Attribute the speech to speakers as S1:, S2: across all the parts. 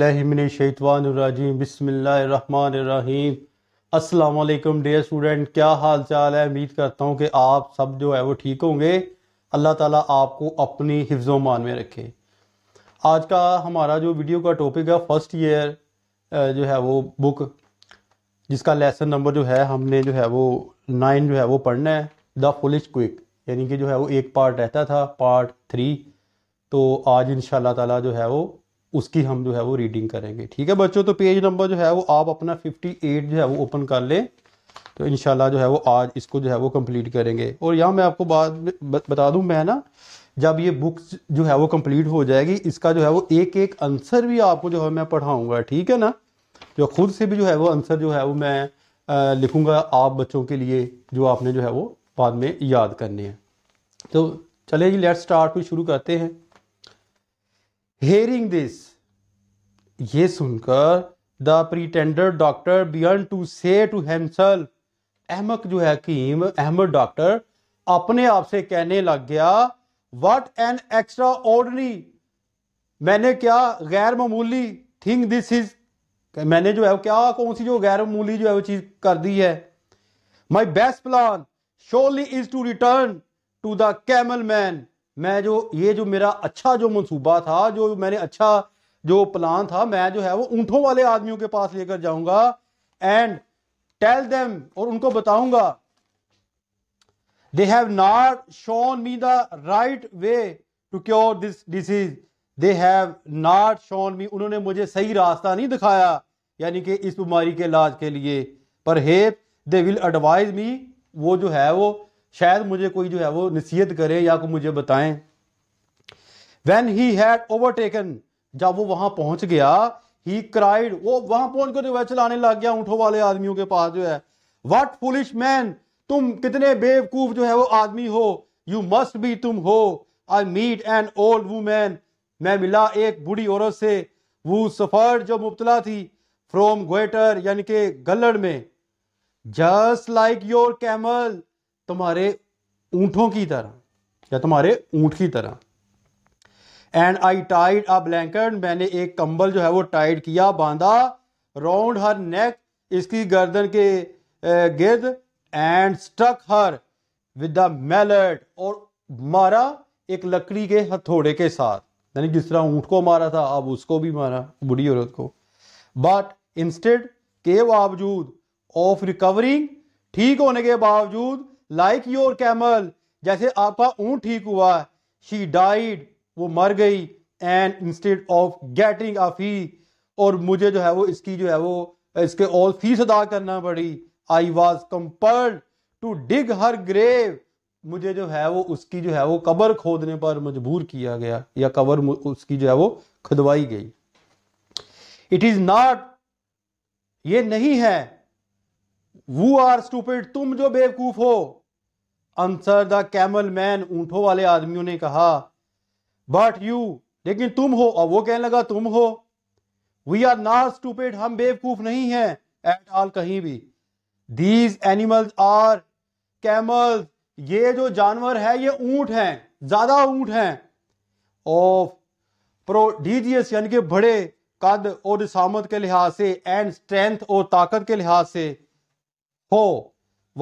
S1: बिस्मिल्लाहिमिनशैतवानरजीम बिस्मिल्लाहिर्रहमानिर्रहीम अस्सलाम वालेकुम डियर स्टूडेंट क्या हाल चाल है उम्मीद करता हूँ कि आप सब जो है वो ठीक होंगे अल्लाह ताला आपको अपनी हिफ्ज़ मान में रखे आज का हमारा जो वीडियो का टॉपिक है फर्स्ट ईयर जो है वो बुक जिसका लेसन नंबर जो है हमने जो है वो नाइन जो है वो पढ़ना है द फुलिश क्विक यानी कि जो है वो एक पार्ट रहता था पार्ट थ्री तो आज इन ताला जो है वो उसकी हम जो है वो रीडिंग करेंगे ठीक है बच्चों तो पेज नंबर जो है वो आप अपना 58 जो है वो ओपन कर लें तो इन जो है वो आज इसको जो है वो कंप्लीट करेंगे और यहाँ मैं आपको बात बता दूँ मैं ना जब ये बुक्स जो है वो कंप्लीट हो जाएगी इसका जो है वो एक एक आंसर भी आपको जो है मैं पढ़ाऊँगा ठीक है ना जो खुद से भी जो है वो आंसर जो है वो मैं लिखूँगा आप बच्चों के लिए जो आपने जो है वो बाद में याद करने हैं तो चले जी लेट्स स्टार्ट भी शुरू करते हैं हेयरिंग दिस ये सुनकर the pretender doctor began to say to himself अहमक जो है हकीम अहमद डॉक्टर अपने आप से कहने लग गया वट एन एक्स्ट्रा ऑर्डनरी मैंने क्या गैर मामूली थिंग दिस इज मैंने जो है क्या कौन सी जो गैर मामूली जो है वो चीज कर दी है my best plan surely is to return to the camel man मैं जो ये जो मेरा अच्छा जो मंसूबा था जो मैंने अच्छा जो प्लान था मैं जो है वो ऊँटों वाले आदमियों के पास लेकर जाऊंगा एंड टेल देम और उनको बताऊंगा they have not shown me the right way to cure this disease they have not shown me उन्होंने मुझे सही रास्ता नहीं दिखाया यानी कि इस बीमारी के इलाज के लिए पर हे दे विल एडवाइज मी वो जो है वो शायद मुझे कोई जो है वो नसीहत करे या को मुझे बताएं वेन ही हैड ओवरटेकन जब वो वहां पहुंच गया ही क्राइड वो वहां पहुंच कर तो वह चलाने लग गया ऊँटों वाले आदमियों के पास जो है वट पुलिश मैन तुम कितने बेवकूफ जो है वो आदमी हो यू मस्ट बी तुम हो I meet an old woman मैं मिला एक बूढ़ी औरत से वो सफर जो मुबतला थी फ्रॉम ग्वेटर यानी के गल्लड़ में जस्ट लाइक योर कैमल तुम्हारे ऊँटों की तरह या तुम्हारे ऊँट की तरह and I tied a blanket मैंने एक कंबल जो है वो टाइड किया बांधा राउंड हर नेक इसकी गर्दन के गिर्द and stuck her with the mallet और मारा एक लकड़ी के हथौड़े के साथ यानी जिस तरह ऊँट को मारा था अब उसको भी मारा बुढ़ी औरत को बट इंस्टेड के बावजूद ऑफ रिकवरिंग ठीक होने के बावजूद लाइक योर कैमल जैसे आपका ऊँट ठीक हुआ शी डाइड वो मर गई and instead of getting a fee और मुझे जो है वो इसकी जो है वो इसके ऑल फीस अदा करना पड़ी I was compelled to dig her grave मुझे जो है वो उसकी जो है वो कबर खोदने पर मजबूर किया गया या कबर उसकी जो है वो खुदवाई गई इट इज नॉट ये नहीं है वो आर स्टूपिड तुम जो बेवकूफ हो आंसर द कैमल मैन ऊँटों वाले आदमियों ने कहा बट यू लेकिन तुम हो और वो कहने लगा तुम हो वी आर नॉट स्टूपेड हम बेवकूफ नहीं हैं एट ऑल कहीं भी दीज एनिमल्स आर कैमल ये जो जानवर है ये ऊंट हैं ज्यादा ऊंट हैं ऑफ प्रोडीजियस यानी कि बड़े कद और सामत के लिहाज से एंड स्ट्रेंथ और ताकत के लिहाज से हो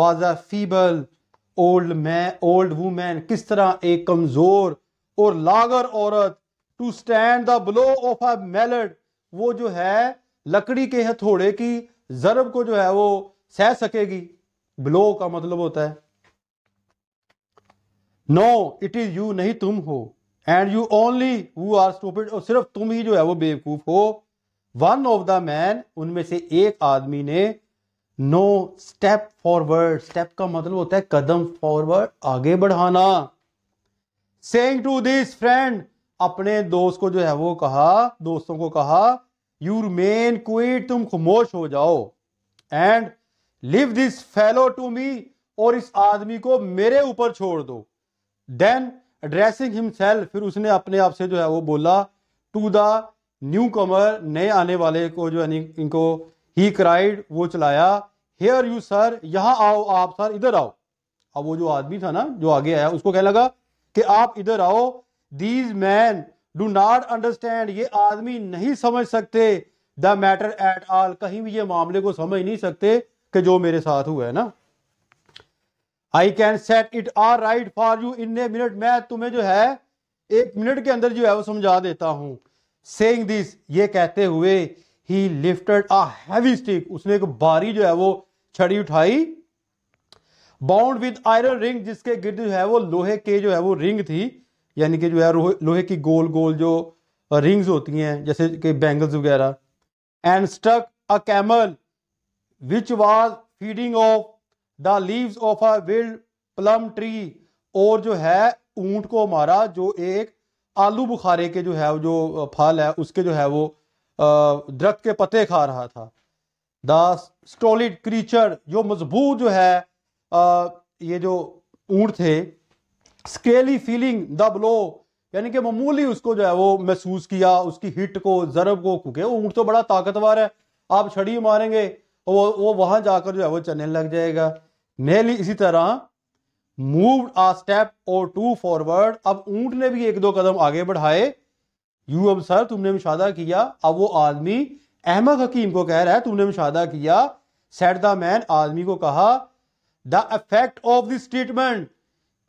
S1: was a feeble old man old woman किस तरह एक कमज़ोर और लागर औरत to stand the blow of a mallet वो जो है लकड़ी के हथौड़े की जरब को जो है वो सह सकेगी ब्लो का मतलब होता है नो इट इज यू नहीं तुम हो एंड यू ओनली वो आर स्टूपिड और सिर्फ तुम ही जो है वो बेवकूफ हो वन ऑफ द मैन उनमें से एक आदमी ने नो स्टेप फॉरवर्ड स्टेप का मतलब होता है कदम फॉरवर्ड आगे बढ़ाना सेंग टू दिस फ्रेंड अपने दोस्त को जो है वो कहा दोस्तों को कहा यू रिमेन क्विट तुम खामोश हो जाओ and leave this fellow to me और इस आदमी को मेरे ऊपर छोड़ दो देन एड्रेसिंग हिमसेल्फ फिर उसने अपने आप से जो है वो बोला टू द न्यू कमर नए आने वाले को जो है इनको ही क्राइड वो चलाया हेयर यू सर यहां आओ आप सर इधर आओ अब वो जो आदमी था ना जो आगे आया उसको कहने लगा कि आप इधर आओ these man do not understand ये आदमी नहीं समझ सकते द मैटर एट ऑल कहीं भी ये मामले को समझ नहीं सकते कि जो मेरे साथ हुआ है ना I can set it aright for you in a minute मैं तुम्हें जो है एक मिनट के अंदर जो है वो समझा देता हूं सेइंग दिस ये कहते हुए he lifted a heavy stick उसने एक भारी जो है वो छड़ी उठाई बाउंड विद आयरन रिंग जिसके गिर्द जो है वो लोहे के जो है वो रिंग थी यानी कि जो है लोहे की गोल गोल जो रिंग्स होती हैं जैसे कि बैंगल्स वगैरह and stuck a camel which was feeding off the leaves of a wild plum tree और जो है ऊंट को मारा जो एक आलू बुखारे के जो है जो फल है उसके जो है वो दरख्त के पते खा रहा था द स्टोलिड क्रीचर जो मजबूत जो है आ, ये जो ऊँट थे स्केली फीलिंग द ब्लो यानी कि मामूली उसको जो है वो महसूस किया उसकी हिट को जरब को क्योंकि वो ऊँट तो बड़ा ताकतवर है आप छड़ी मारेंगे वो वो वहां जाकर जो है वो चलने लग जाएगा नेली इसी तरह move a step or two forward अब ऊँट ने भी एक दो कदम आगे बढ़ाए यू अब सर तुमने मुशादा किया अब वो आदमी अहमद हकीम को कह रहा है तुमने मुशादा किया सेट द मैन आदमी को कहा the effect of the statement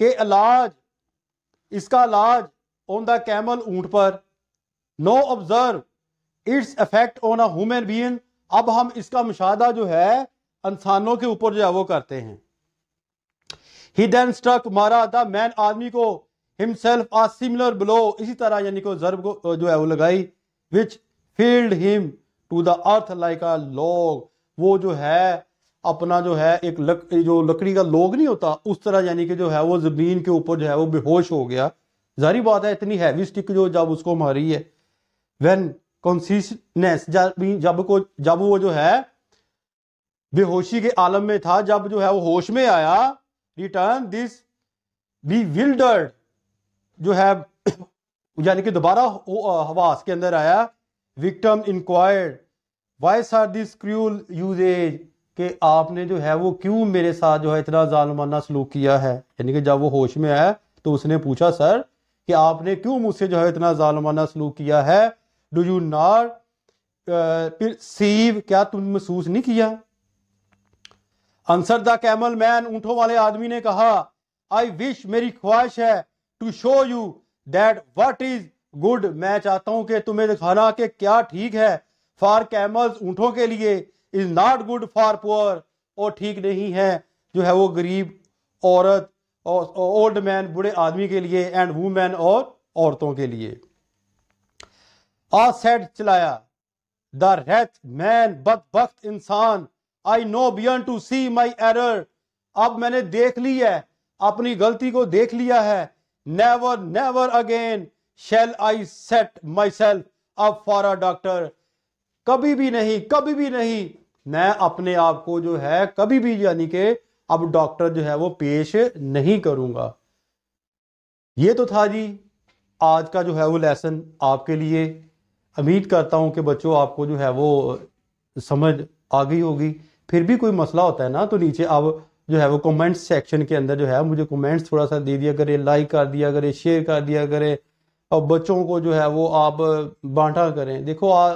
S1: के इलाज इसका इलाज ऑन द कैमल ऊंट पर now observe its effect on a human being अब हम इसका मुशादा जो है इंसानों के ऊपर जो है वो करते हैं ही देन स्ट्रक मारा द मैन आदमी को हिमसेल्फ आ सिमिलर ब्लो इसी तरह यानी को जर्ब को जो है वो लगाई which felled him to the earth like a log वो जो है अपना जो है एक लक, जो लकड़ी का लोग नहीं होता उस तरह यानी कि जो है वो ज़मीन के ऊपर जो है वो बेहोश हो गया जारी बात है इतनी हैवी स्टिक जो जब उसको मारी है वेन कॉन्सियसनेस जब को जब वो जो है बेहोशी के आलम में था जब जो है वो होश में आया रिटर्न दिस बी विल्डर्ड जो है यानी कि दोबारा हवास के अंदर आया victim inquired why is all this cruel usage कि आपने जो है वो क्यों मेरे साथ जो है इतना जालमाना सलूक किया है यानी कि जब वो होश में आया तो उसने पूछा सर कि आपने क्यों मुझसे जो है इतना जालमाना सलूक किया है डू यू नॉट फिर सीव क्या तुम महसूस नहीं किया आंसर द कैमल मैन ऊँटों वाले आदमी ने कहा आई विश मेरी ख्वाहिश है to show you that what is good मैं चाहता हूं कि तुम्हें दिखाना कि क्या ठीक है फॉर कैमल्स ऊँटों के लिए is not good for poor और ठीक नहीं है जो है वो गरीब औरत और ओल्ड मैन बूढ़े आदमी के लिए एंड वूमेन और औरतों के लिए आ सेट चलाया द रेथ मैन बद बख्त इंसान I now begin to see my error अब मैंने देख ली है अपनी गलती को देख लिया है Never, never again shall I set myself up for a doctor. कभी भी नहीं कभी भी नहीं मैं अपने आप को जो है कभी भी यानी कि अब डॉक्टर जो है वो पेश नहीं करूंगा ये तो था जी आज का जो है वो लेसन आपके लिए उम्मीद करता हूं कि बच्चों आपको जो है वो समझ आ गई होगी फिर भी कोई मसला होता है ना तो नीचे अब जो है वो कमेंट्स सेक्शन के अंदर जो है मुझे कमेंट्स थोड़ा सा दे दिया करें लाइक कर दिया करें शेयर कर दिया करें और बच्चों को जो है वो आप बांटा करें देखो आ,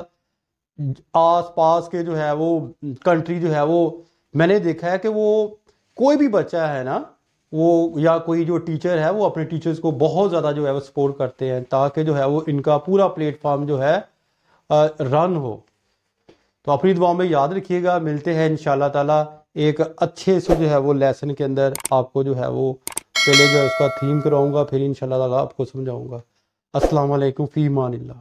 S1: आस पास के जो है वो कंट्री जो है वो मैंने देखा है कि वो कोई भी बच्चा है ना वो या कोई जो टीचर है वो अपने टीचर्स को बहुत ज़्यादा जो है वो सपोर्ट करते हैं ताकि जो है वो इनका पूरा प्लेटफॉर्म जो है रन हो तो अपनी दुआ में याद रखिएगा मिलते हैं इन ताला एक अच्छे से जो है वो लेसन के अंदर आपको जो है वो पहले जो है उसका थीम कराऊंगा फिर इन आपको समझाऊँगा असलम फ़ी मान